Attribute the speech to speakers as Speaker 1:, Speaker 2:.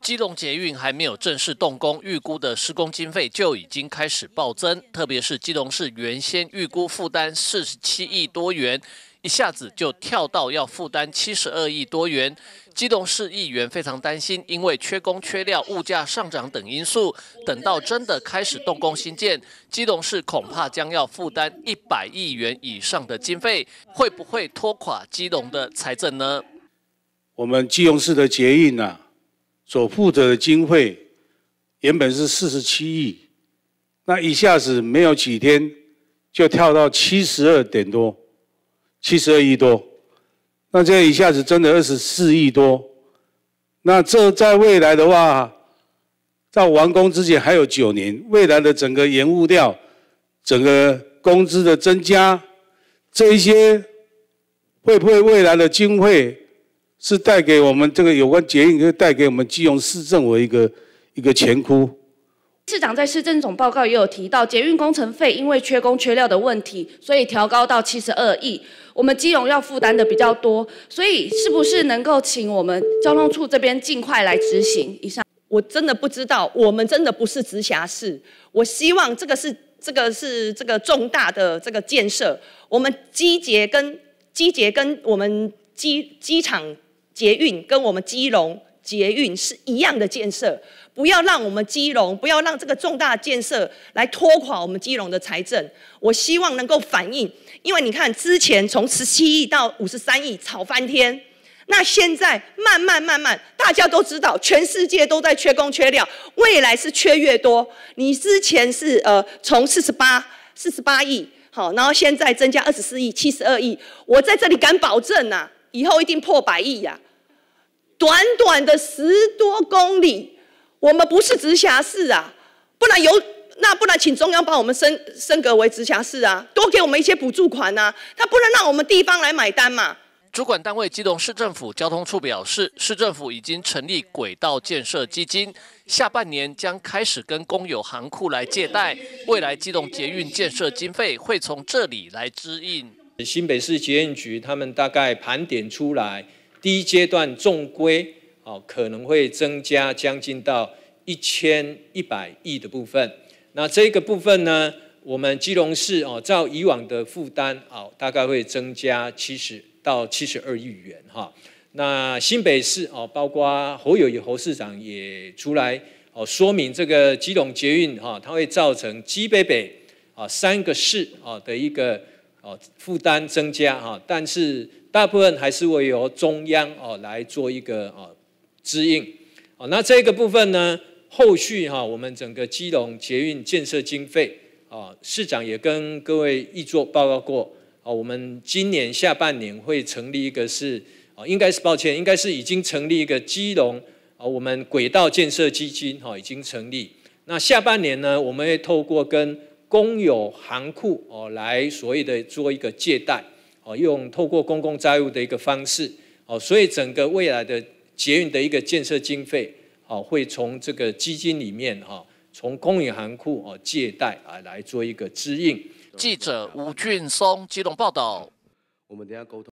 Speaker 1: 基隆捷运还没有正式动工，预估的施工经费就已经开始暴增，特别是基隆市原先预估负担四十七亿多元，一下子就跳到要负担七十二亿多元。基隆市议员非常担心，因为缺工、缺料、物价上涨等因素，等到真的开始动工兴建，基隆市恐怕将要负担一百亿元以上的经费，会不会拖垮基隆的财政呢？
Speaker 2: 我们基隆市的捷运啊？所负责的经费原本是四十七亿，那一下子没有几天就跳到七十二点多，七十二亿多，那这一下子增了二十四亿多，那这在未来的话，在完工之前还有九年，未来的整个延误掉，整个工资的增加，这一些会不会未来的经费？是带给我们这个有关捷运，跟带给我们基隆市政为一个一个前科。
Speaker 3: 市长在市政总报告也有提到，捷运工程费因为缺工缺料的问题，所以调高到七十二亿。我们基隆要负担的比较多，所以是不是能够请我们交通处这边尽快来执行？以上我真的不知道，我们真的不是直辖市。我希望这个是这个是这个重大的这个建设，我们基捷跟基捷跟我们机机场。捷运跟我们基隆捷运是一样的建设，不要让我们基隆，不要让这个重大建设来拖垮我们基隆的财政。我希望能够反映，因为你看之前从十七亿到五十三亿炒翻天，那现在慢慢慢慢，大家都知道全世界都在缺工缺料，未来是缺越多。你之前是呃从四十八四十八亿好，然后现在增加二十四亿七十二亿，我在这里敢保证呐，以后一定破百亿呀。短短的十多公里，我们不是直辖市啊，不然有那不然请中央帮我们升升格为直辖市啊，多给我们一些补助款啊，他不能让我们地方来买单嘛。
Speaker 1: 主管单位基隆市政府交通处表示，市政府已经成立轨道建设基金，下半年将开始跟公有行库来借贷，未来基隆捷运建设
Speaker 4: 经费会从这里来支应。新北市捷运局他们大概盘点出来。第一阶段重规，哦可能会增加将近到一千一百亿的部分。那这个部分呢，我们基隆市哦照以往的负担，哦大概会增加七十到七十二亿元哈。那新北市哦，包括侯友宜侯市长也出来哦说明这个基隆捷运哈，它会造成基北北啊三个市啊的一个。哦，负担增加哈，但是大部分还是会由中央哦来做一个哦支应哦。那这个部分呢，后续哈，我们整个基隆捷运建设经费啊，市长也跟各位议座报告过。啊，我们今年下半年会成立一个是啊，应该是抱歉，应该是已经成立一个基隆啊，我们轨道建设基金哈已经成立。那下半年呢，我们会透过跟公有行库哦，来所谓的做一个借贷哦，用透过公共债务的一个方式哦，所以整个未来的捷运的一个建设经费哦，会从这个基金里面哈，从公有行库哦借贷啊来做一个支应。记者吴俊松，金融报道。我们等下沟通。